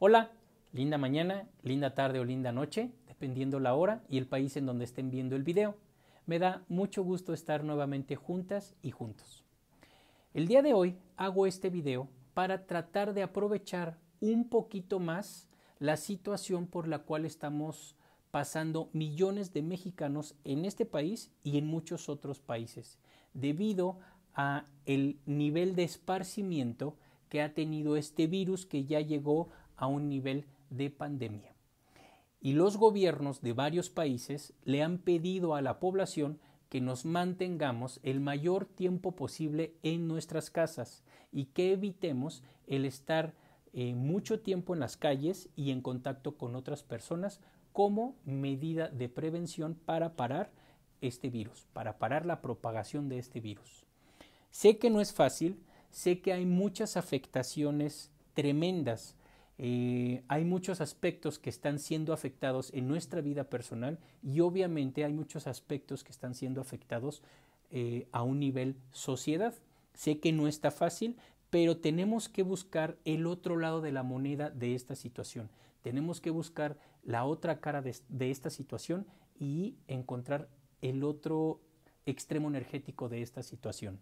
Hola, linda mañana, linda tarde o linda noche, dependiendo la hora y el país en donde estén viendo el video. Me da mucho gusto estar nuevamente juntas y juntos. El día de hoy hago este video para tratar de aprovechar un poquito más la situación por la cual estamos pasando millones de mexicanos en este país y en muchos otros países, debido a el nivel de esparcimiento que ha tenido este virus que ya llegó a un nivel de pandemia. Y los gobiernos de varios países le han pedido a la población que nos mantengamos el mayor tiempo posible en nuestras casas y que evitemos el estar eh, mucho tiempo en las calles y en contacto con otras personas como medida de prevención para parar este virus, para parar la propagación de este virus. Sé que no es fácil, sé que hay muchas afectaciones tremendas eh, hay muchos aspectos que están siendo afectados en nuestra vida personal y obviamente hay muchos aspectos que están siendo afectados eh, a un nivel sociedad. Sé que no está fácil, pero tenemos que buscar el otro lado de la moneda de esta situación. Tenemos que buscar la otra cara de esta situación y encontrar el otro extremo energético de esta situación.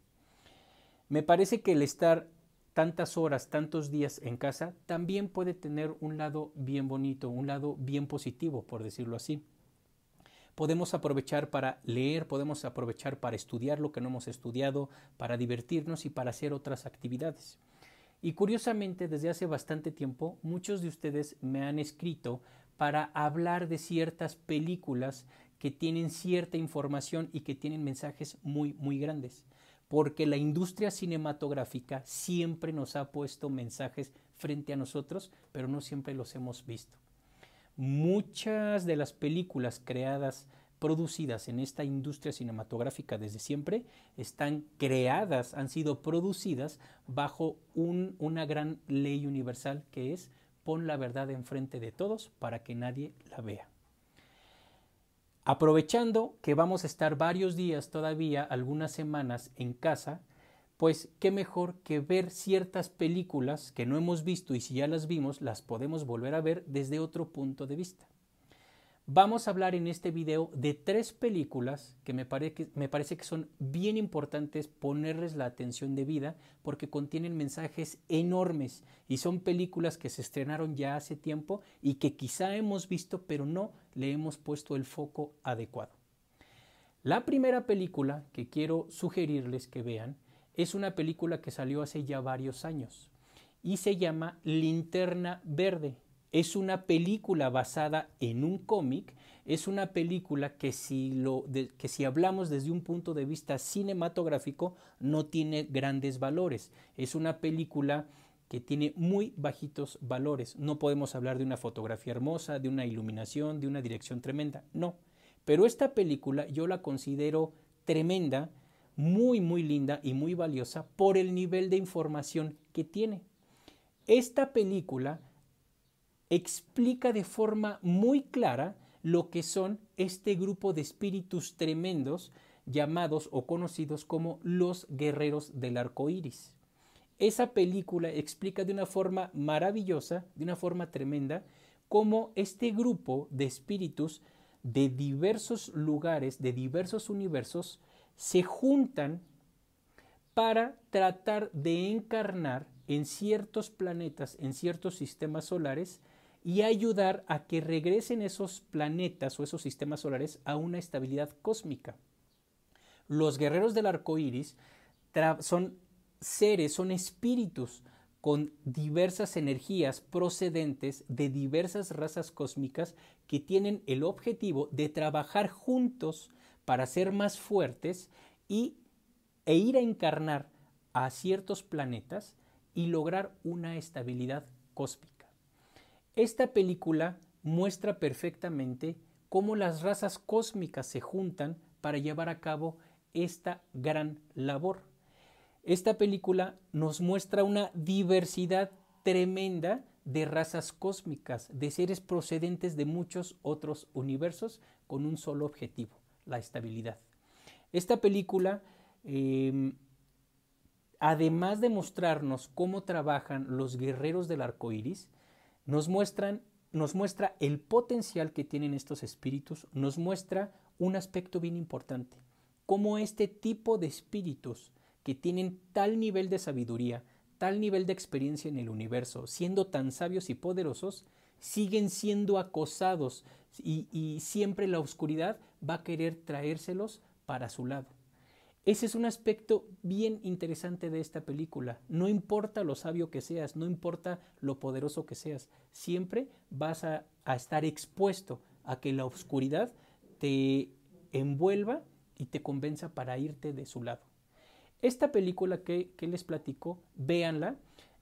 Me parece que el estar tantas horas, tantos días en casa, también puede tener un lado bien bonito, un lado bien positivo, por decirlo así. Podemos aprovechar para leer, podemos aprovechar para estudiar lo que no hemos estudiado, para divertirnos y para hacer otras actividades. Y curiosamente, desde hace bastante tiempo, muchos de ustedes me han escrito para hablar de ciertas películas que tienen cierta información y que tienen mensajes muy, muy grandes porque la industria cinematográfica siempre nos ha puesto mensajes frente a nosotros, pero no siempre los hemos visto. Muchas de las películas creadas, producidas en esta industria cinematográfica desde siempre, están creadas, han sido producidas bajo una gran ley universal que es pon la verdad enfrente de todos para que nadie la vea. Aprovechando que vamos a estar varios días todavía, algunas semanas en casa, pues qué mejor que ver ciertas películas que no hemos visto y si ya las vimos las podemos volver a ver desde otro punto de vista. Vamos a hablar en este video de tres películas que me, parece que son bien importantes ponerles la atención debida porque contienen mensajes enormes y son películas que se estrenaron ya hace tiempo y que quizá hemos visto pero no le hemos puesto el foco adecuado. La primera película que quiero sugerirles que vean es una película que salió hace ya varios años y se llama Linterna Verde es una película basada en un cómic, es una película que si, lo, que si hablamos desde un punto de vista cinematográfico no tiene grandes valores. Es una película que tiene muy bajitos valores. No podemos hablar de una fotografía hermosa, de una iluminación, de una dirección tremenda, no. Pero esta película yo la considero tremenda, muy, muy linda y muy valiosa por el nivel de información que tiene. Esta película explica de forma muy clara lo que son este grupo de espíritus tremendos llamados o conocidos como los guerreros del arco iris. Esa película explica de una forma maravillosa, de una forma tremenda, cómo este grupo de espíritus de diversos lugares, de diversos universos, se juntan para tratar de encarnar en ciertos planetas, en ciertos sistemas solares, y ayudar a que regresen esos planetas o esos sistemas solares a una estabilidad cósmica. Los guerreros del arco iris son seres, son espíritus con diversas energías procedentes de diversas razas cósmicas que tienen el objetivo de trabajar juntos para ser más fuertes e ir a encarnar a ciertos planetas y lograr una estabilidad cósmica. Esta película muestra perfectamente cómo las razas cósmicas se juntan para llevar a cabo esta gran labor. Esta película nos muestra una diversidad tremenda de razas cósmicas, de seres procedentes de muchos otros universos con un solo objetivo, la estabilidad. Esta película, em, además de mostrarnos cómo trabajan los guerreros del arco iris, nos, muestran, nos muestra el potencial que tienen estos espíritus, nos muestra un aspecto bien importante, cómo este tipo de espíritus que tienen tal nivel de sabiduría, tal nivel de experiencia en el universo, siendo tan sabios y poderosos, siguen siendo acosados y, y siempre la oscuridad va a querer traérselos para su lado. Ese es un aspecto bien interesante de esta película. No importa lo sabio que seas, no importa lo poderoso que seas, siempre vas a, estar expuesto a que la oscuridad te envuelva y te convenza para irte de su lado. Esta película que, que les platico, véanla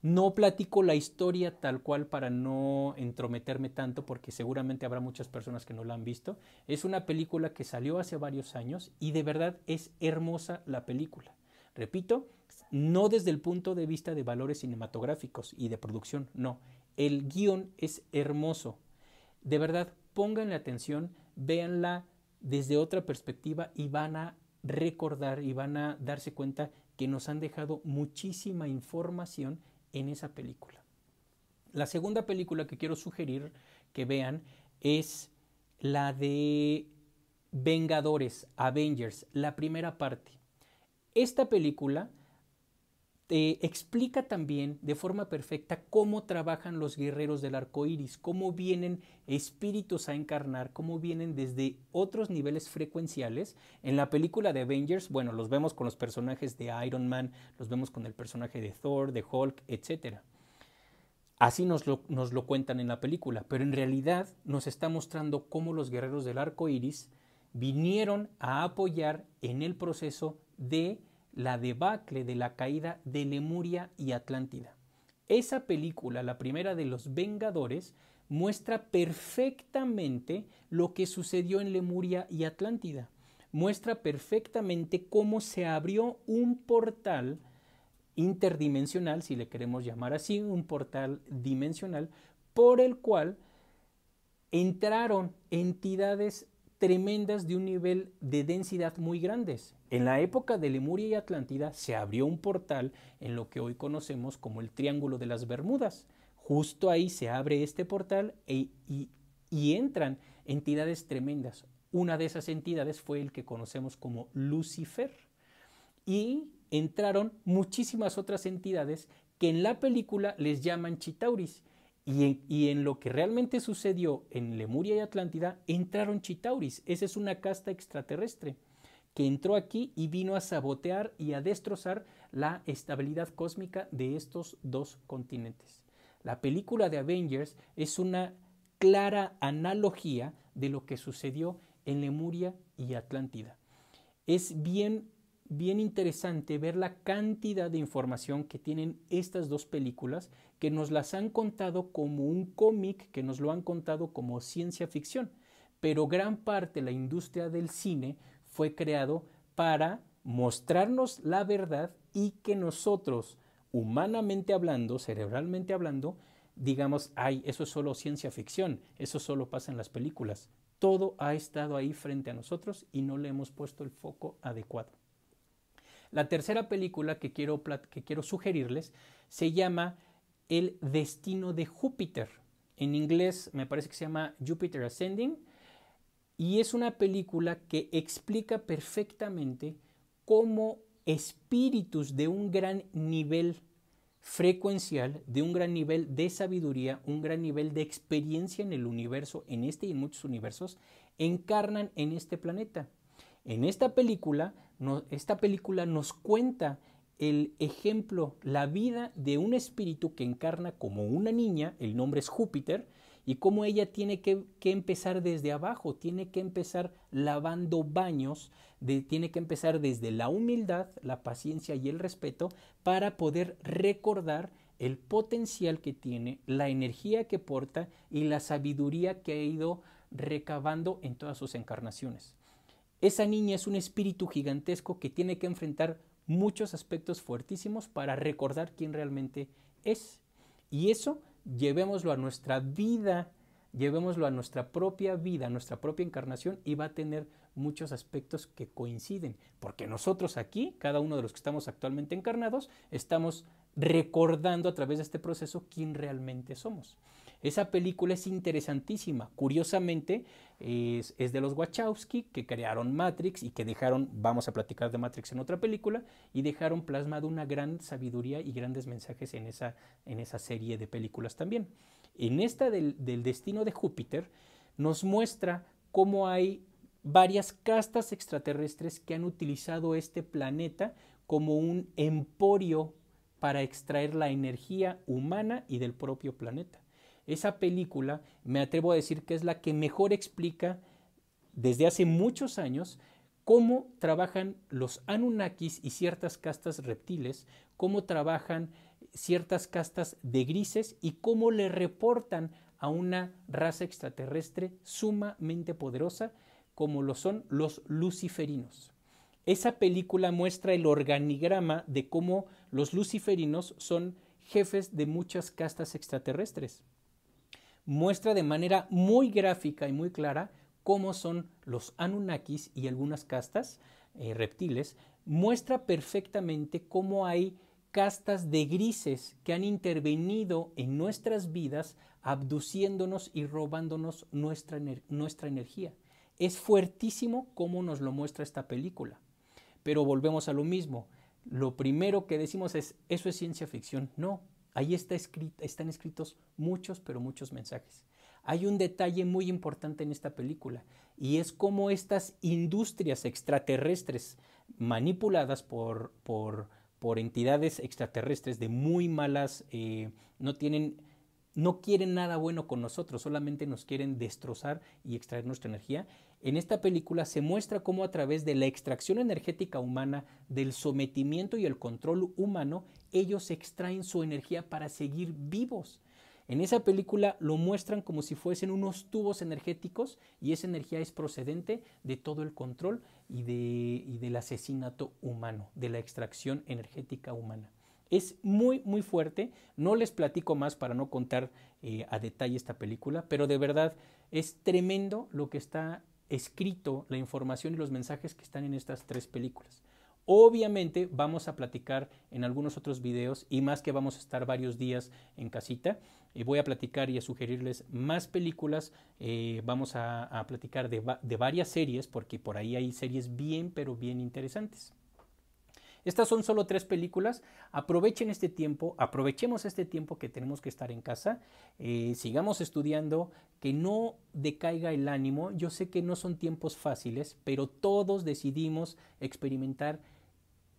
no platico la historia tal cual para no entrometerme tanto porque seguramente habrá muchas personas que no la han visto. Es una película que salió hace varios años y de verdad es hermosa la película. Repito, no desde el punto de vista de valores cinematográficos y de producción, no. El guión es hermoso. De verdad, pónganle atención, véanla desde otra perspectiva y van a recordar y van a darse cuenta que nos han dejado muchísima información en esa película. La segunda película que quiero sugerir que vean es la de Vengadores, Avengers, la primera parte. Esta película explica también de forma perfecta cómo trabajan los guerreros del arco iris, cómo vienen espíritus a encarnar, cómo vienen desde otros niveles frecuenciales. En la película de Avengers, bueno, los vemos con los personajes de Iron Man, los vemos con el personaje de Thor, de Hulk, etc. Así nos lo, nos lo cuentan en la película, pero en realidad nos está mostrando cómo los guerreros del arco iris vinieron a apoyar en el proceso de la debacle de la caída de Lemuria y Atlántida. Esa película, la primera de los Vengadores, muestra perfectamente lo que sucedió en Lemuria y Atlántida. Muestra perfectamente cómo se abrió un portal interdimensional, si le queremos llamar así, un portal dimensional, por el cual entraron entidades tremendas de un nivel de densidad muy grandes. En la época de Lemuria y Atlántida se abrió un portal en lo que hoy conocemos como el Triángulo de las Bermudas. Justo ahí se abre este portal e, y, y entran entidades tremendas. Una de esas entidades fue el que conocemos como Lucifer. Y entraron muchísimas otras entidades que en la película les llaman Chitauris y en, lo que realmente sucedió en Lemuria y Atlántida entraron Chitauris. Esa es una casta extraterrestre que entró aquí y vino a sabotear y a destrozar la estabilidad cósmica de estos dos continentes. La película de Avengers es una clara analogía de lo que sucedió en Lemuria y Atlántida. Es bien bien interesante ver la cantidad de información que tienen estas dos películas, que nos las han contado como un cómic, que nos lo han contado como ciencia ficción. Pero gran parte de la industria del cine fue creado para mostrarnos la verdad y que nosotros, humanamente hablando, cerebralmente hablando, digamos, ay, eso es solo ciencia ficción, eso solo pasa en las películas. Todo ha estado ahí frente a nosotros y no le hemos puesto el foco adecuado. La tercera película que quiero, que quiero sugerirles se llama El Destino de Júpiter. En inglés me parece que se llama Jupiter Ascending. Y es una película que explica perfectamente cómo espíritus de un gran nivel frecuencial, de un gran nivel de sabiduría, un gran nivel de experiencia en el universo, en este y en muchos universos, encarnan en este planeta. En esta película esta película nos cuenta el ejemplo, la vida de un espíritu que encarna como una niña, el nombre es Júpiter, y cómo ella tiene que, empezar desde abajo, tiene que empezar lavando baños, tiene que empezar desde la humildad, la paciencia y el respeto para poder recordar el potencial que tiene, la energía que porta y la sabiduría que ha ido recabando en todas sus encarnaciones. Esa niña es un espíritu gigantesco que tiene que enfrentar muchos aspectos fuertísimos para recordar quién realmente es. Y eso llevémoslo a nuestra vida, llevémoslo a nuestra propia vida, a nuestra propia encarnación y va a tener muchos aspectos que coinciden, porque nosotros aquí, cada uno de los que estamos actualmente encarnados, estamos recordando a través de este proceso quién realmente somos. Esa película es interesantísima. Curiosamente, es, de los Wachowski que crearon Matrix y que dejaron, vamos a platicar de Matrix en otra película, y dejaron plasmado una gran sabiduría y grandes mensajes en esa, en esa serie de películas también. En esta del destino de Júpiter, nos muestra cómo hay varias castas extraterrestres que han utilizado este planeta como un emporio para extraer la energía humana y del propio planeta. Esa película me atrevo a decir que es la que mejor explica desde hace muchos años cómo trabajan los Anunnakis y ciertas castas reptiles, cómo trabajan ciertas castas de grises y cómo le reportan a una raza extraterrestre sumamente poderosa como lo son los luciferinos. Esa película muestra el organigrama de cómo los luciferinos son jefes de muchas castas extraterrestres muestra de manera muy gráfica y muy clara cómo son los Anunnakis y algunas castas eh, reptiles, muestra perfectamente cómo hay castas de grises que han intervenido en nuestras vidas abduciéndonos y robándonos nuestra, nuestra energía. Es fuertísimo cómo nos lo muestra esta película. Pero volvemos a lo mismo. Lo primero que decimos es, eso es ciencia ficción. No, Ahí están escritos muchos, pero muchos mensajes. Hay un detalle muy importante en esta película y es cómo estas industrias extraterrestres manipuladas por, entidades extraterrestres de muy malas, eh, no tienen no quieren nada bueno con nosotros, solamente nos quieren destrozar y extraer nuestra energía, en esta película se muestra cómo a través de la extracción energética humana, del sometimiento y el control humano, ellos extraen su energía para seguir vivos. En esa película lo muestran como si fuesen unos tubos energéticos y esa energía es procedente de todo el control y, de, del asesinato humano, de la extracción energética humana. Es muy, muy fuerte. No les platico más para no contar eh, a detalle esta película, pero de verdad es tremendo lo que está escrito la información y los mensajes que están en estas tres películas. Obviamente vamos a platicar en algunos otros videos y más que vamos a estar varios días en casita. y eh, voy a platicar y a sugerirles más películas. Eh, vamos a, platicar de varias series porque por ahí hay series bien pero bien interesantes. Estas son solo tres películas. Aprovechen este tiempo, aprovechemos este tiempo que tenemos que estar en casa, eh, sigamos estudiando, que no decaiga el ánimo. Yo sé que no son tiempos fáciles, pero todos decidimos experimentar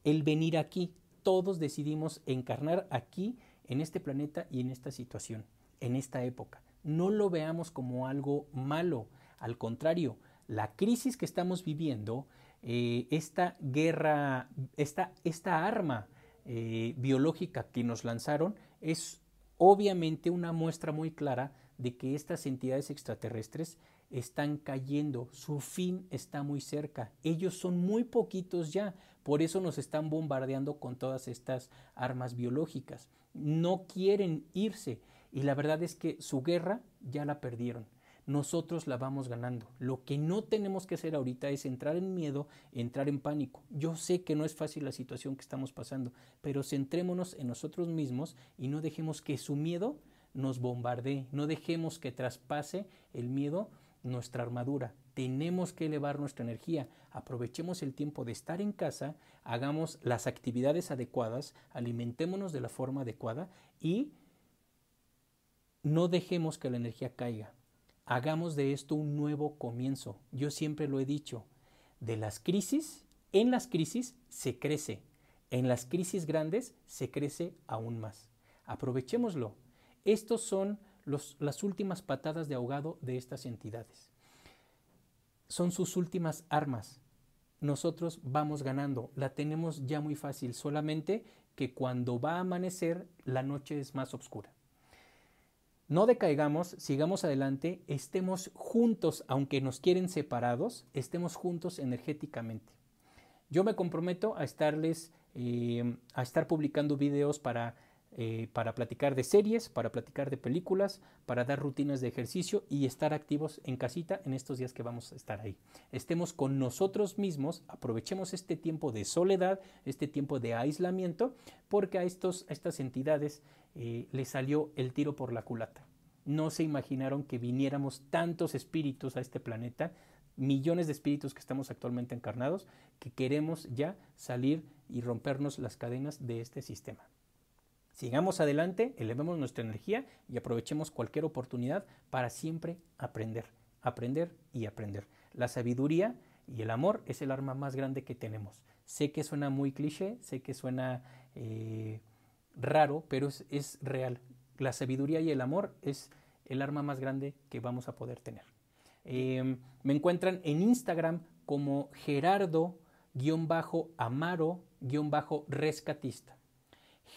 el venir aquí, todos decidimos encarnar aquí, en este planeta y en esta situación, en esta época. No lo veamos como algo malo, al contrario, la crisis que estamos viviendo eh, esta guerra, esta, esta arma eh, biológica que nos lanzaron es obviamente una muestra muy clara de que estas entidades extraterrestres están cayendo, su fin está muy cerca, ellos son muy poquitos ya, por eso nos están bombardeando con todas estas armas biológicas, no quieren irse y la verdad es que su guerra ya la perdieron nosotros la vamos ganando. Lo que no tenemos que hacer ahorita es entrar en miedo, entrar en pánico. Yo sé que no es fácil la situación que estamos pasando, pero centrémonos en nosotros mismos y no dejemos que su miedo nos bombardee, no dejemos que traspase el miedo nuestra armadura. Tenemos que elevar nuestra energía. Aprovechemos el tiempo de estar en casa, hagamos las actividades adecuadas, alimentémonos de la forma adecuada y no dejemos que la energía caiga. Hagamos de esto un nuevo comienzo. Yo siempre lo he dicho, de las crisis, en las crisis se crece, en las crisis grandes se crece aún más. Aprovechémoslo. Estas son las últimas patadas de ahogado de estas entidades. Son sus últimas armas. Nosotros vamos ganando, la tenemos ya muy fácil, solamente que cuando va a amanecer la noche es más oscura. No decaigamos, sigamos adelante, estemos juntos, aunque nos quieren separados, estemos juntos energéticamente. Yo me comprometo a estarles, eh, a estar publicando videos para eh, para platicar de series, para platicar de películas, para dar rutinas de ejercicio y estar activos en casita en estos días que vamos a estar ahí. Estemos con nosotros mismos, aprovechemos este tiempo de soledad, este tiempo de aislamiento, porque a, estos, estas entidades eh, les salió el tiro por la culata. No se imaginaron que viniéramos tantos espíritus a este planeta, millones de espíritus que estamos actualmente encarnados, que queremos ya salir y rompernos las cadenas de este sistema. Sigamos adelante, elevemos nuestra energía y aprovechemos cualquier oportunidad para siempre aprender, aprender y aprender. La sabiduría y el amor es el arma más grande que tenemos. Sé que suena muy cliché, sé que suena eh, raro, pero es, real. La sabiduría y el amor es el arma más grande que vamos a poder tener. Em, me encuentran en Instagram como Gerardo-Amaro-Rescatista.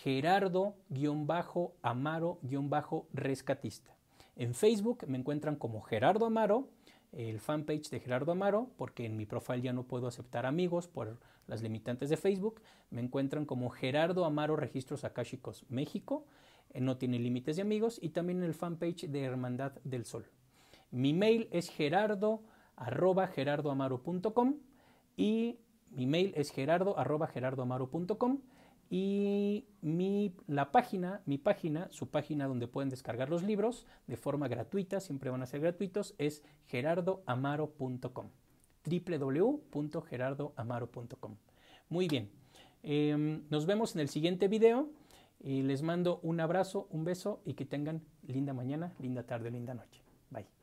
Gerardo-Amaro-Rescatista. En Facebook me encuentran como Gerardo Amaro, el fanpage de Gerardo Amaro, porque en mi profile ya no puedo aceptar amigos por las limitantes de Facebook. Me encuentran como Gerardo Amaro Registros Akáshicos México, eh, no tiene límites de amigos, y también en el fanpage de Hermandad del Sol. Mi mail es gerardo arroba gerardoamaro.com y mi mail es gerardo arroba gerardoamaro.com y mi, la página, mi página, su página donde pueden descargar los libros de forma gratuita, siempre van a ser gratuitos, es gerardoamaro.com, www.gerardoamaro.com. Muy bien, em, nos vemos en el siguiente video y eh, les mando un abrazo, un beso y que tengan linda mañana, linda tarde, linda noche. Bye.